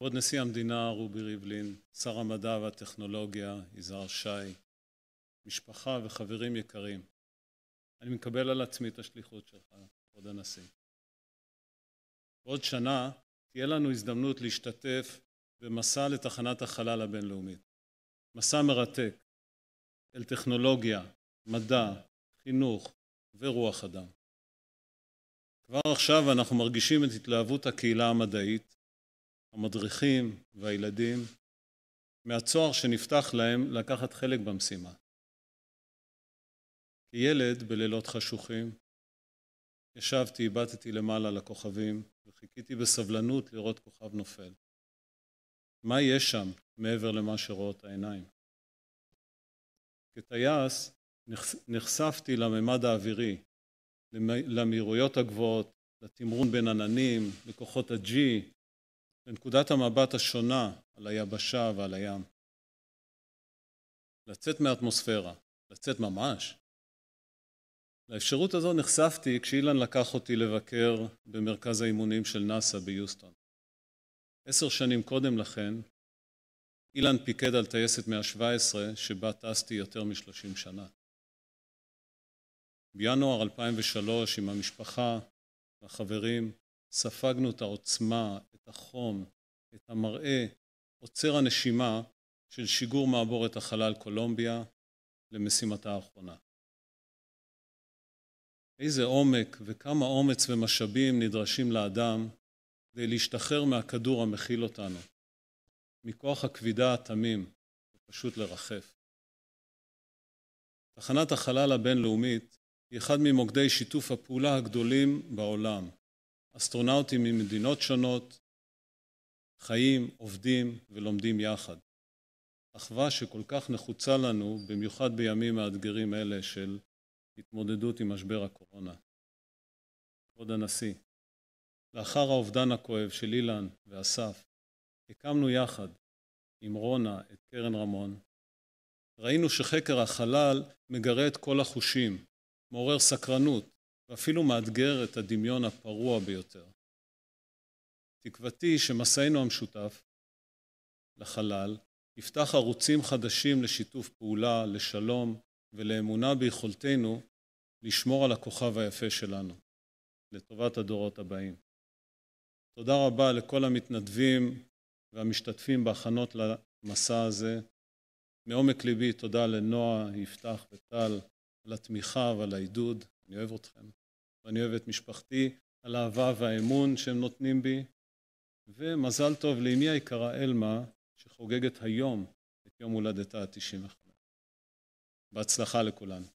כבוד נשיא המדינה רובי ריבלין, שר המדע והטכנולוגיה יזהר שי, משפחה וחברים יקרים, אני מקבל על עצמי את השליחות שלך, כבוד הנשיא. בעוד שנה תהיה לנו הזדמנות להשתתף במסע לתחנת החלל הבינלאומית. מסע מרתק אל טכנולוגיה, מדע, חינוך ורוח אדם. כבר עכשיו אנחנו מרגישים את התלהבות הקהילה המדעית המדריכים והילדים מהצוהר שנפתח להם לקחת חלק במשימה. כילד בלילות חשוכים ישבתי, הבטתי למעלה לכוכבים וחיכיתי בסבלנות לראות כוכב נופל. מה יש שם מעבר למה שרואות העיניים? כטייס נחשפתי לממד האווירי, למהירויות הגבוהות, לתמרון בין עננים, לכוחות הג'י, לנקודת המבט השונה על היבשה ועל הים. לצאת מהאטמוספירה, לצאת ממש. לאפשרות הזו נחשפתי כשאילן לקח אותי לבקר במרכז האימונים של נאס"א ביוסטון. עשר שנים קודם לכן, אילן פיקד על טייסת מאה שבע עשרה שבה טסתי יותר משלושים שנה. בינואר 2003 עם המשפחה, והחברים, ספגנו את העוצמה, את החום, את המראה, עוצר הנשימה של שיגור מעבורת החלל קולומביה למשימתה האחרונה. איזה עומק וכמה אומץ ומשאבים נדרשים לאדם כדי להשתחרר מהכדור המכיל אותנו, מכוח הכבידה התמים, ופשוט לרחף. תחנת החלל הבינלאומית היא אחד ממוקדי שיתוף הפעולה הגדולים בעולם, אסטרונאוטים ממדינות שונות חיים, עובדים ולומדים יחד. אחווה שכל כך נחוצה לנו, במיוחד בימים מאתגרים אלה של התמודדות עם משבר הקורונה. כבוד הנשיא, לאחר האובדן הכואב של אילן ואסף, הקמנו יחד עם רונה את קרן רמון. ראינו שחקר החלל מגרה את כל החושים, מעורר סקרנות, ואפילו מאתגר את הדמיון הפרוע ביותר. תקוותי שמסענו המשותף לחלל יפתח ערוצים חדשים לשיתוף פעולה, לשלום ולאמונה ביכולתנו לשמור על הכוכב היפה שלנו, לטובת הדורות הבאים. תודה רבה לכל המתנדבים והמשתתפים בהכנות למסע הזה. מעומק ליבי תודה לנועה, יפתח וטל על התמיכה ועל העידוד. אני אוהב אתכם. ואני אוהב את משפחתי על האהבה והאמון שהם נותנים בי, ומזל טוב לאמי היקרה אלמה, שחוגגת היום את יום הולדתה ה-95. בהצלחה לכולנו.